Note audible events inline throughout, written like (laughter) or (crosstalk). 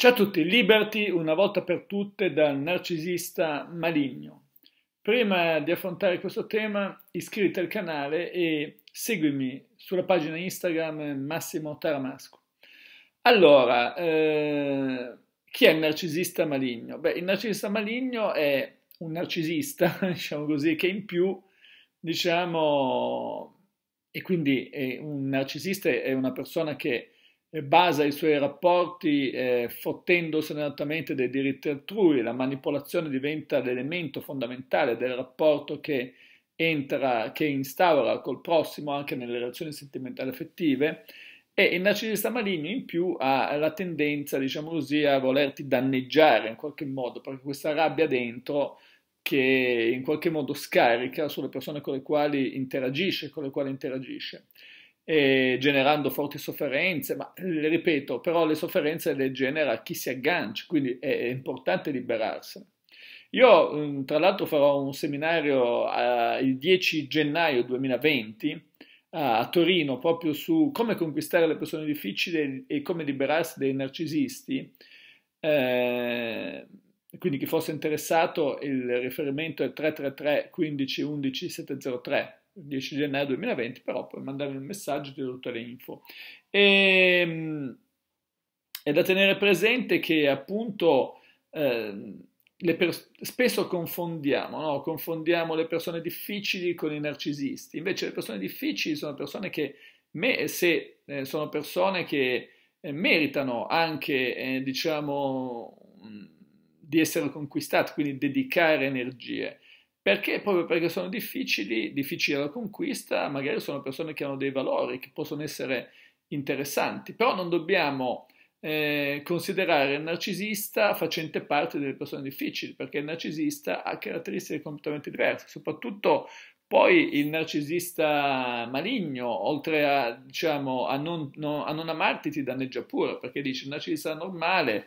Ciao a tutti, liberti una volta per tutte dal narcisista maligno. Prima di affrontare questo tema iscriviti al canale e seguimi sulla pagina Instagram Massimo Taramasco. Allora, eh, chi è il narcisista maligno? Beh, il narcisista maligno è un narcisista, (laughs) diciamo così, che in più, diciamo, e quindi è un narcisista è una persona che basa i suoi rapporti eh, fottendosi nettamente dei diritti altrui, la manipolazione diventa l'elemento fondamentale del rapporto che entra, che instaura col prossimo anche nelle relazioni sentimentali affettive e il narcisista maligno in più ha la tendenza, diciamo così, a volerti danneggiare in qualche modo, perché questa rabbia dentro che in qualche modo scarica sulle persone con le quali interagisce, con le quali interagisce eh, generando forti sofferenze, ma le eh, ripeto, però le sofferenze le genera chi si aggancia, quindi è, è importante liberarsene. Io mm, tra l'altro farò un seminario eh, il 10 gennaio 2020 a Torino proprio su come conquistare le persone difficili e come liberarsi dai narcisisti. Eh, quindi chi fosse interessato il riferimento è 333 15 11 703. 10 gennaio 2020, però puoi mandare un messaggio ti do tutte le info. E, ehm, è da tenere presente che appunto eh, pers- spesso confondiamo, no? confondiamo le persone difficili con i narcisisti, invece le persone difficili sono persone che, me- se, eh, sono persone che eh, meritano anche, eh, diciamo, di essere conquistate, quindi dedicare energie. Perché? Proprio perché sono difficili, difficili da conquista, magari sono persone che hanno dei valori, che possono essere interessanti, però non dobbiamo eh, considerare il narcisista facente parte delle persone difficili, perché il narcisista ha caratteristiche completamente diverse, soprattutto poi il narcisista maligno, oltre a, diciamo, a, non, no, a non amarti, ti danneggia pure, perché dice il narcisista normale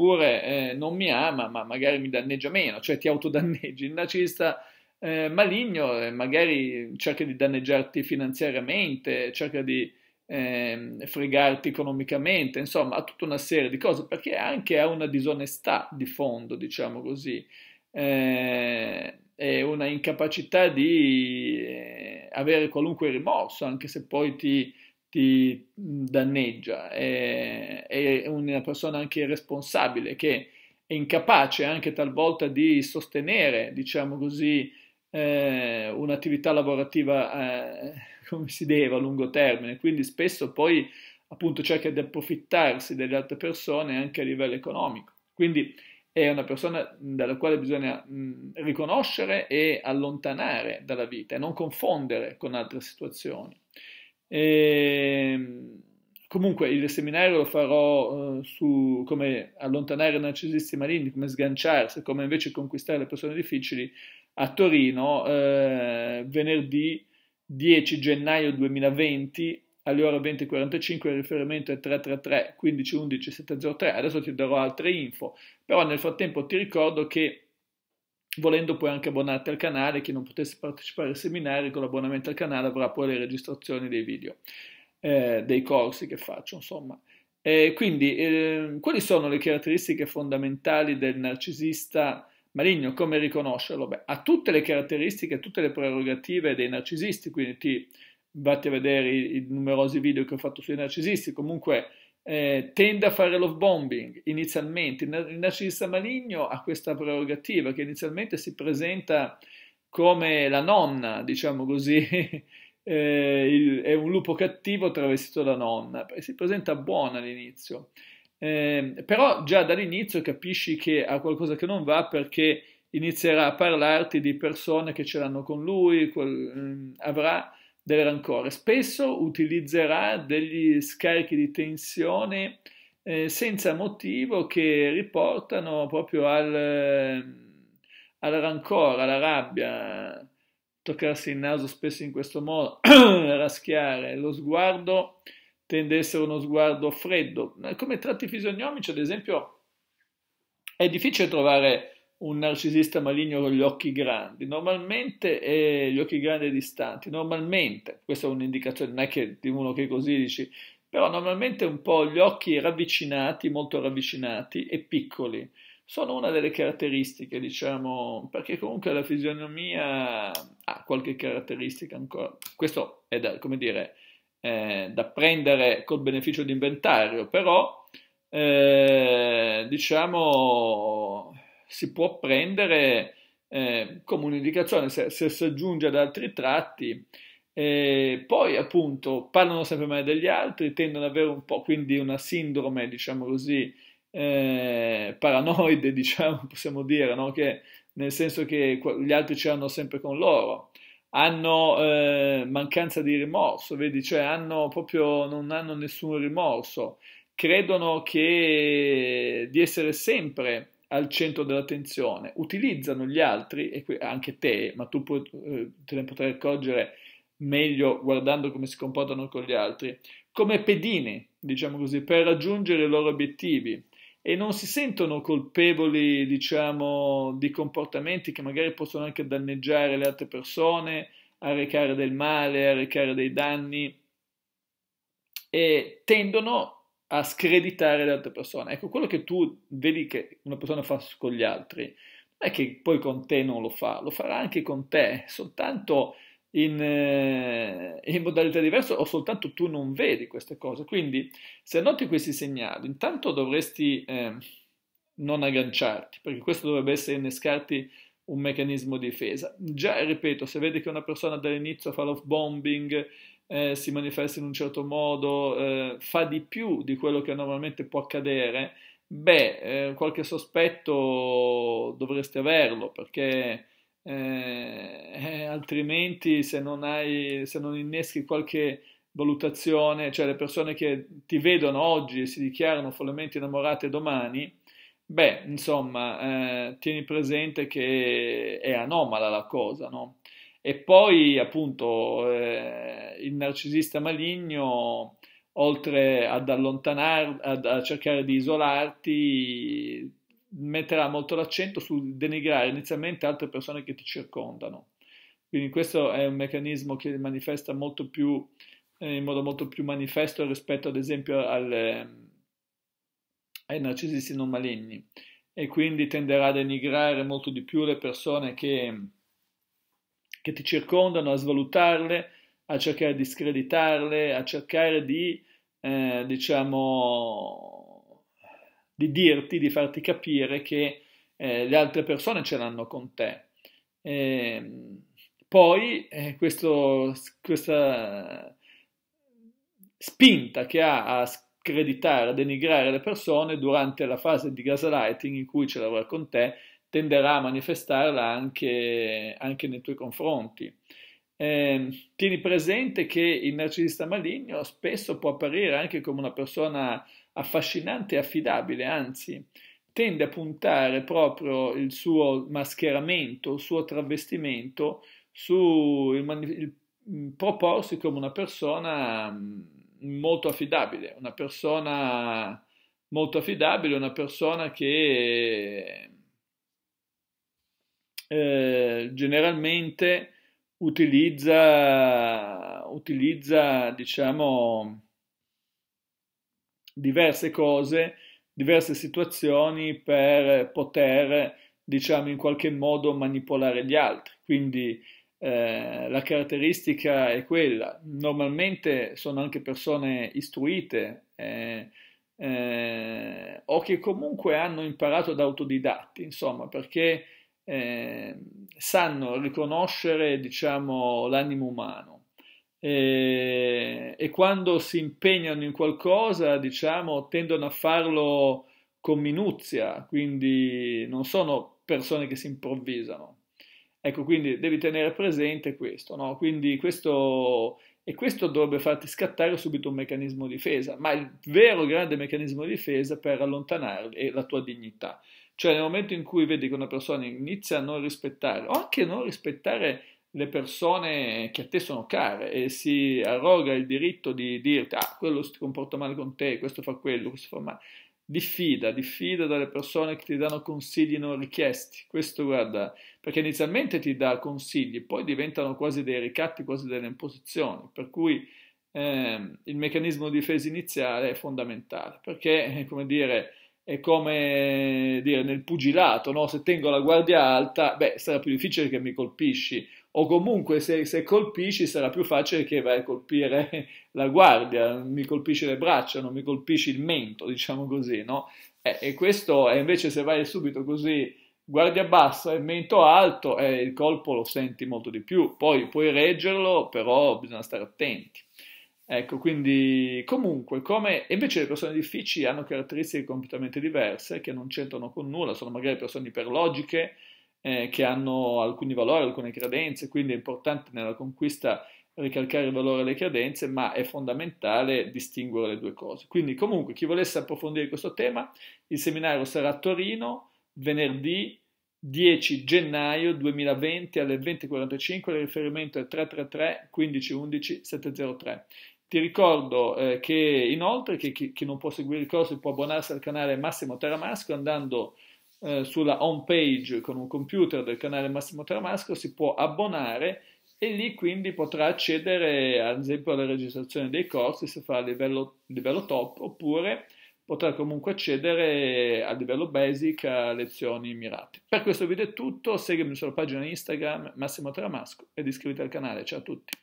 oppure eh, non mi ama ma magari mi danneggia meno, cioè ti autodanneggi. Il narcisista eh, maligno eh, magari cerca di danneggiarti finanziariamente, cerca di eh, fregarti economicamente, insomma ha tutta una serie di cose perché anche ha una disonestà di fondo, diciamo così, è eh, una incapacità di eh, avere qualunque rimorso, anche se poi ti ti danneggia, è, è, una persona anche irresponsabile che è incapace anche talvolta di sostenere, diciamo così, eh, un'attività lavorativa eh, come si deve a lungo termine, quindi spesso poi appunto cerca di approfittarsi delle altre persone anche a livello economico. Quindi è una persona dalla quale bisogna mh, riconoscere e allontanare dalla vita e non confondere con altre situazioni. E, ehm, comunque il seminario lo farò eh, su come allontanare i narcisisti maligni, come sganciarsi, come invece conquistare le persone difficili a Torino eh, venerdì 10 gennaio 2020 alle ore 20.45 il riferimento è 333 15 703 adesso ti darò altre info però nel frattempo ti ricordo che Volendo puoi anche abbonarti al canale, chi non potesse partecipare ai seminari con l'abbonamento al canale avrà poi le registrazioni dei video, eh, dei corsi che faccio, insomma. Eh, quindi, eh, quali sono le caratteristiche fondamentali del narcisista maligno? Come riconoscerlo? Beh, ha tutte le caratteristiche, tutte le prerogative dei narcisisti, quindi ti vatti a vedere i, i numerosi video che ho fatto sui narcisisti, comunque eh, tende a fare love bombing inizialmente. Il narcisista maligno ha questa prerogativa che inizialmente si presenta come la nonna, diciamo così, (laughs) eh, il, è un lupo cattivo travestito da nonna, si presenta buona all'inizio. Eh, però già dall'inizio capisci che ha qualcosa che non va perché inizierà a parlarti di persone che ce l'hanno con lui, quel, eh, avrà del rancore. Spesso utilizzerà degli scarichi di tensione eh, senza motivo che riportano proprio al, eh, al rancore, alla rabbia, toccarsi il naso spesso in questo modo, (clears throat) raschiare, lo sguardo tende ad essere uno sguardo freddo. Come tratti fisionomici, ad esempio, è difficile trovare un narcisista maligno con gli occhi grandi, normalmente è gli occhi grandi e distanti, normalmente, questa è un'indicazione, non è che di uno che così dici, però normalmente un po' gli occhi ravvicinati, molto ravvicinati e piccoli, sono una delle caratteristiche, diciamo, perché comunque la fisionomia ha qualche caratteristica ancora, questo è da, come dire, eh, da prendere col beneficio di inventario, però eh, diciamo si può prendere eh, come un'indicazione se, se, si aggiunge ad altri tratti. E poi appunto parlano sempre male degli altri, tendono ad avere un po' quindi una sindrome, diciamo così, eh, paranoide, (laughs) diciamo, possiamo dire, no? che, nel senso che gli altri ci hanno sempre con loro hanno eh, mancanza di rimorso, vedi, cioè hanno proprio, non hanno nessun rimorso, credono che, di essere sempre al centro dell'attenzione, utilizzano gli altri, e anche te, ma tu puoi, eh, te ne potrai accorgere meglio guardando come si comportano con gli altri, come pedine, diciamo così, per raggiungere i loro obiettivi e non si sentono colpevoli, diciamo, di comportamenti che magari possono anche danneggiare le altre persone, arrecare del male, arrecare dei danni e tendono a screditare le altre persone. Ecco, quello che tu vedi che una persona fa con gli altri, non è che poi con te non lo fa, lo farà anche con te, soltanto in, eh, in modalità diverse o soltanto tu non vedi queste cose. Quindi se noti questi segnali, intanto dovresti eh, non agganciarti, perché questo dovrebbe essere innescarti un meccanismo di difesa. Già, ripeto, se vedi che una persona dall'inizio fa l'off-bombing, eh, si manifesta in un certo modo, eh, fa di più di quello che normalmente può accadere, beh, eh, qualche sospetto dovresti averlo perché eh, eh, altrimenti se non, hai, se non inneschi qualche valutazione, cioè le persone che ti vedono oggi e si dichiarano follemente innamorate domani, beh, insomma, eh, tieni presente che è anomala la cosa, no? E poi appunto eh, il narcisista maligno, oltre ad allontanarti, a cercare di isolarti, metterà molto l'accento sul denigrare inizialmente altre persone che ti circondano. Quindi questo è un meccanismo che manifesta molto più, eh, in modo molto più manifesto rispetto ad esempio al, ai narcisisti non maligni e quindi tenderà a denigrare molto di più le persone che che ti circondano, a svalutarle, a cercare di screditarle, a cercare di, eh, diciamo, di dirti, di farti capire che eh, le altre persone ce l'hanno con te. E, ehm, poi eh, questo, questa spinta che ha a screditare, a denigrare le persone durante la fase di gaslighting in cui ce l'avrà con te, tenderà a manifestarla anche, anche nei tuoi confronti. Eh, tieni presente che il narcisista maligno spesso può apparire anche come una persona affascinante e affidabile, anzi tende a puntare proprio il suo mascheramento, il suo travestimento sul mm, proporsi come una persona mm, molto affidabile, una persona molto affidabile, una persona che eh, generalmente utilizza, utilizza, diciamo, diverse cose, diverse situazioni per poter, diciamo, in qualche modo manipolare gli altri. Quindi eh, la caratteristica è quella. Normalmente sono anche persone istruite. Eh, eh, o che comunque hanno imparato da autodidatti, insomma, perché eh, sanno riconoscere diciamo, l'animo umano e, e, quando si impegnano in qualcosa diciamo, tendono a farlo con minuzia, quindi non sono persone che si improvvisano. Ecco, quindi devi tenere presente questo, no? Quindi questo e questo dovrebbe farti scattare subito un meccanismo di difesa, ma il vero grande meccanismo di difesa per allontanarli è la tua dignità. Cioè nel momento in cui vedi che una persona inizia a non rispettare o anche non rispettare le persone che a te sono care e si arroga il diritto di dirti ah quello si comporta male con te, questo fa quello, questo fa male. Diffida, diffida dalle persone che ti danno consigli non richiesti. Questo guarda, perché inizialmente ti dà consigli, poi diventano quasi dei ricatti, quasi delle imposizioni, per cui eh, il meccanismo di difesa iniziale è fondamentale, perché eh, come dire è come dire nel pugilato, no? se tengo la guardia alta, beh, sarà più difficile che mi colpisci, o comunque se, se, colpisci sarà più facile che vai a colpire (laughs) la guardia, mi colpisci le braccia, non mi colpisci il mento, diciamo così, no? Eh, e questo è invece se vai subito così, guardia bassa e mento alto, eh, il colpo lo senti molto di più, poi puoi reggerlo, però bisogna stare attenti. Ecco, quindi comunque, come invece le persone difficili hanno caratteristiche completamente diverse, che non c'entrano con nulla, sono magari persone iperlogiche, eh, che hanno alcuni valori, alcune credenze, quindi è importante nella conquista ricalcare il valore delle credenze, ma è fondamentale distinguere le due cose. Quindi comunque, chi volesse approfondire questo tema, il seminario sarà a Torino venerdì 10 gennaio 2020 alle 20.45, il riferimento è 333 15 703. Ti ricordo eh, che inoltre che chi, non può seguire il corso può abbonarsi al canale Massimo Teramasco andando eh, sulla home page con un computer del canale Massimo Teramasco, si può abbonare e lì quindi potrà accedere ad esempio alla registrazione dei corsi se fa a livello, livello top oppure potrà comunque accedere a livello basic a lezioni mirate. Per questo video è tutto, seguimi sulla pagina Instagram Massimo Teramasco ed iscriviti al canale. Ciao a tutti!